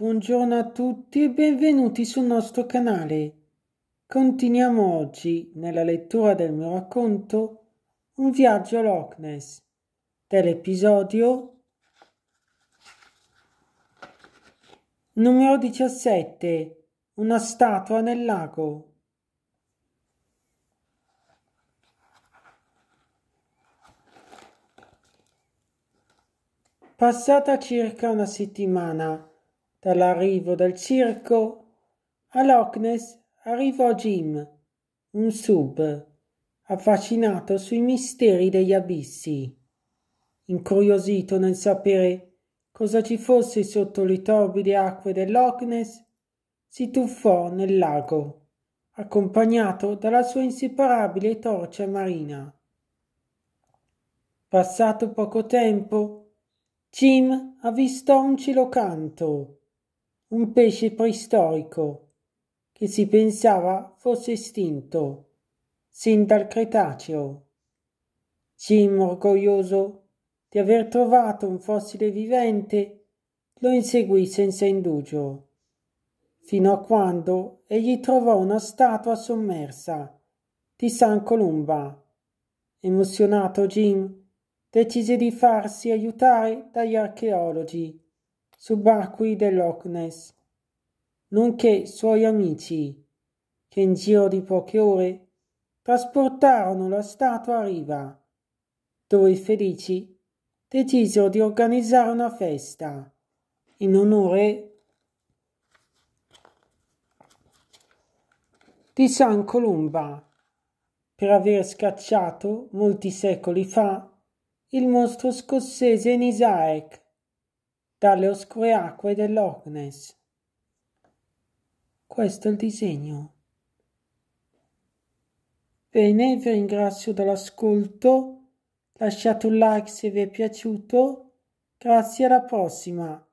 Buongiorno a tutti e benvenuti sul nostro canale. Continuiamo oggi, nella lettura del mio racconto, Un viaggio a Loch Ness, dell'episodio numero 17, Una statua nel lago. Passata circa una settimana, Dall'arrivo del circo a Loch Ness arrivò Jim, un sub, affascinato sui misteri degli abissi, incuriosito nel sapere cosa ci fosse sotto le torbide acque del Ness, si tuffò nel lago, accompagnato dalla sua inseparabile torcia marina. Passato poco tempo, Jim avvistò un cielo canto un pesce preistorico che si pensava fosse estinto sin dal Cretaceo. Jim, orgoglioso di aver trovato un fossile vivente, lo inseguì senza indugio, fino a quando egli trovò una statua sommersa di San Columba. Emozionato Jim decise di farsi aiutare dagli archeologi subacquei del Ness, nonché suoi amici, che in giro di poche ore trasportarono la statua a riva, dove felici decisero di organizzare una festa in onore di San Columba per aver scacciato molti secoli fa il mostro scozzese Nisaek dalle oscure acque dell'Ognes. Questo è il disegno. Bene, vi ringrazio dell'ascolto, lasciate un like se vi è piaciuto, grazie alla prossima.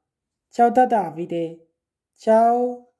Ciao da Davide, ciao!